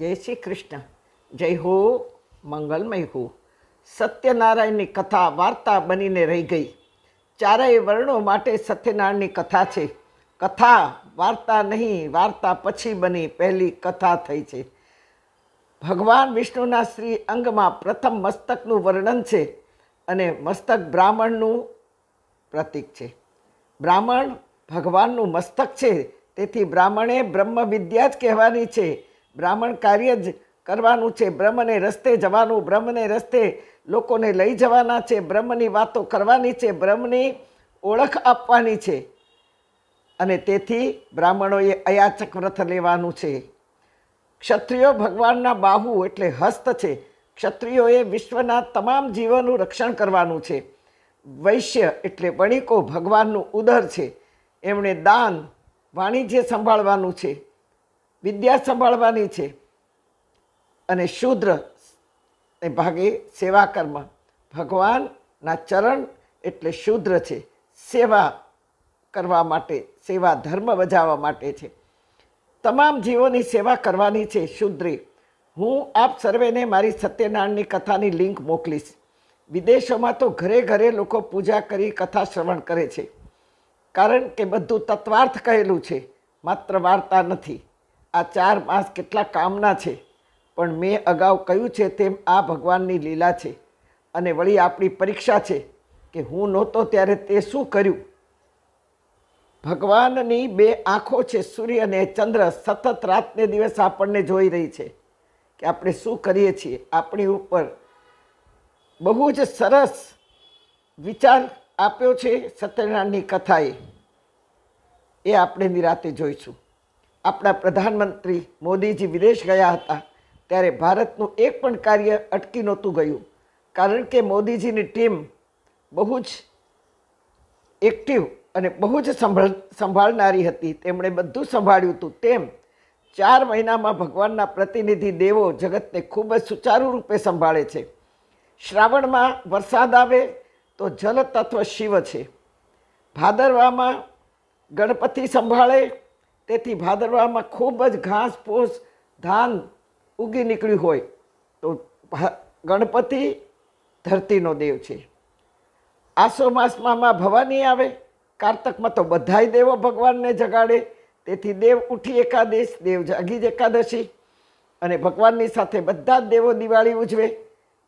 જય શ્રી કૃષ્ણ જય હો મંગલમય હો સત્યનારાયણની કથા વાર્તા બનીને રહી ગઈ ચારેય વર્ણો માટે સત્યનારાયણની કથા છે કથા વાર્તા નહીં વાર્તા પછી બની પહેલી કથા થઈ છે ભગવાન વિષ્ણુના શ્રી અંગમાં પ્રથમ મસ્તકનું વર્ણન છે અને મસ્તક બ્રાહ્મણનું પ્રતીક છે બ્રાહ્મણ ભગવાનનું મસ્તક છે તેથી બ્રાહ્મણે બ્રહ્મ વિદ્યા જ કહેવાની છે બ્રાહ્મણ કાર્ય જ કરવાનું છે બ્રહ્મને રસ્તે જવાનું બ્રહ્મને રસ્તે લોકોને લઈ જવાના છે બ્રહ્મની વાતો કરવાની છે બ્રહ્મની ઓળખ આપવાની છે અને તેથી બ્રાહ્મણોએ અયાચક વ્રત લેવાનું છે ક્ષત્રિયો ભગવાનના બાહુ એટલે હસ્ત છે ક્ષત્રિયોએ વિશ્વના તમામ જીવોનું રક્ષણ કરવાનું છે વૈશ્ય એટલે વણિકો ભગવાનનું ઉદર છે એમણે દાન વાણિજ્ય સંભાળવાનું છે વિદ્યા સંભાળવાની છે અને શુદ્ર એ ભાગે સેવા કર્મ ભગવાનના ચરણ એટલે શુદ્ર છે સેવા કરવા માટે સેવા ધર્મ બજાવવા માટે છે તમામ જીવોની સેવા કરવાની છે શુદ્રી હું આપ સર્વેને મારી સત્યનારાયણની કથાની લિંક મોકલીશ વિદેશોમાં તો ઘરે ઘરે લોકો પૂજા કરી કથા શ્રવણ કરે છે કારણ કે બધું તત્વાર્થ કહેલું છે માત્ર વાર્તા નથી આ ચાર માસ કેટલા કામના છે પણ મેં અગાઉ કહ્યું છે તેમ આ ભગવાનની લીલા છે અને વળી આપણી પરીક્ષા છે કે હું નહોતો ત્યારે તે શું કર્યું ભગવાનની બે આંખો છે સૂર્ય અને ચંદ્ર સતત રાતને દિવસ આપણને જોઈ રહી છે કે આપણે શું કરીએ છીએ આપણી ઉપર બહુ જ સરસ વિચાર આપ્યો છે સત્યનારાયણની કથાએ એ આપણે નિરાતે જોઈશું આપણા પ્રધાનમંત્રી મોદીજી વિદેશ ગયા હતા ત્યારે ભારતનું એક પણ કાર્ય અટકી નહોતું ગયું કારણ કે મોદીજીની ટીમ બહુ જ એક્ટિવ અને બહુ જ સંભાળ સંભાળનારી હતી તેમણે બધું સંભાળ્યું હતું તેમ ચાર મહિનામાં ભગવાનના પ્રતિનિધિ દેવો જગતને ખૂબ જ સુચારુ રૂપે સંભાળે છે શ્રાવણમાં વરસાદ આવે તો જલ તત્વ શિવ છે ભાદરવામાં ગણપતિ સંભાળે તેથી ભાદરવામાં ખૂબ જ ઘાસ ઘાસપૂસ ધાન ઉગી નીકળ્યું હોય તો ગણપતિ ધરતીનો દેવ છે આસો માસમાં માં ભવાની આવે કારતકમાં તો બધાય દેવો ભગવાનને જગાડે તેથી દેવ ઉઠી એકાદશ દેવ જાગી જ એકાદશી અને ભગવાનની સાથે બધા જ દેવો દિવાળી ઉજવે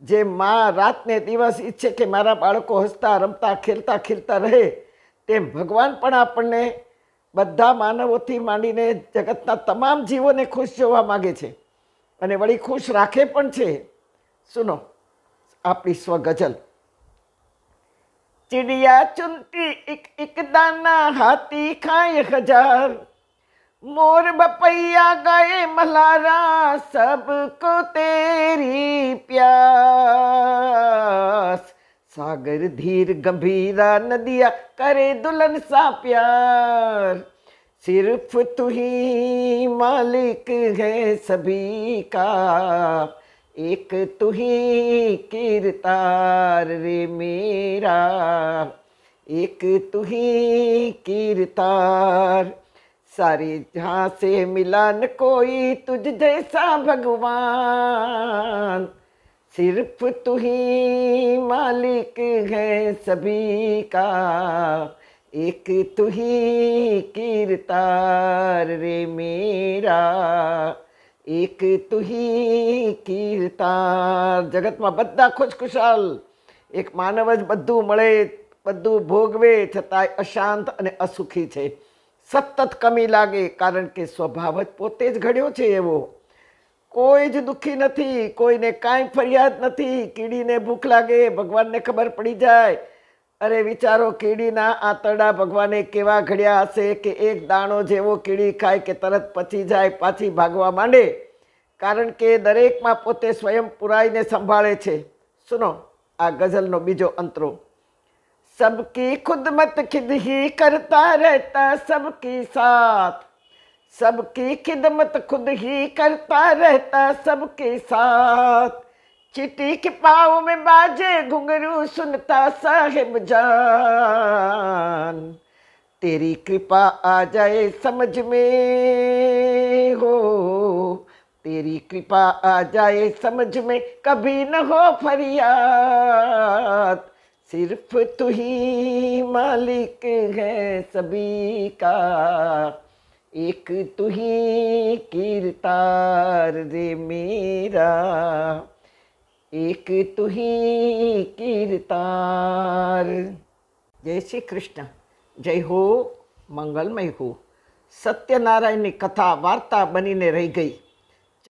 જે મા રાતને દિવસ ઈચ્છે કે મારા બાળકો હસતા રમતા ખેલતા ખેલતા રહે તેમ ભગવાન પણ આપણને બધા માનવોથી માંડીને જગતના તમામ જીવોને ખુશ જોવા માગે છે અને વળી ખુશ રાખે પણ છે સુનો આપણી સ્વગઝલ ચિડિયા ચુંટી એક એક દાના હાથી ખાય હજાર मोर बपैया गए मलारा सबको તેરી प्यास सागर धीर गंभीरा नदिया करे दुल्हन सा प्यार सिर्फ तू ही मालिक है सभी का एक तू ही कीर्तार रे मेरा एक तू ही कीर्तार सारे जहाँ से मिलान कोई तुझ जैसा भगवान सिर्फ तू ही मालिक है सभी का एक तू ही कीर्तार रे मेरा એક તુહી કીર્તા જગતમાં બધા ખુશખુશાલ એક માનવ જ બધું મળે બધું ભોગવે છતાંય અશાંત અને અસુખી છે સતત કમી લાગે કારણ કે સ્વભાવ જ પોતે જ ઘડ્યો છે એવો કોઈ જ દુઃખી નથી કોઈને કાંઈ ફરિયાદ નથી કીડીને ભૂખ લાગે ભગવાનને ખબર પડી જાય અરે વિચારો કીડીના આંતરડા ભગવાને કેવા ઘડ્યા હશે કે એક દાણો જેવો કીડી ખાય કે તરત પચી જાય પાછી ભાગવા માંડે કારણ કે દરેકમાં પોતે સ્વયં પુરાઈને સંભાળે છે સુનો આ ગઝલનો બીજો અંતરો સબકી ખુદ મત ખિદહી કરતા રહેતા સબકી સાથ सबकी खिदमत खुद ही करता रहता सबके साथ चिटी के पाँव में बाजे घुंघरू सुनता साहेब जान तेरी कृपा आ जाए समझ में हो तेरी कृपा आ जाए समझ में कभी न हो फरियाद सिर्फ तू ही मालिक है सभी का एक तू ही किरतार रे मेरा एक तू ही किरतार जय श्री कृष्ण જય હો મંગલમય હો સત્યનારાયણની કથા વાર્તા બનીને રહી ગઈ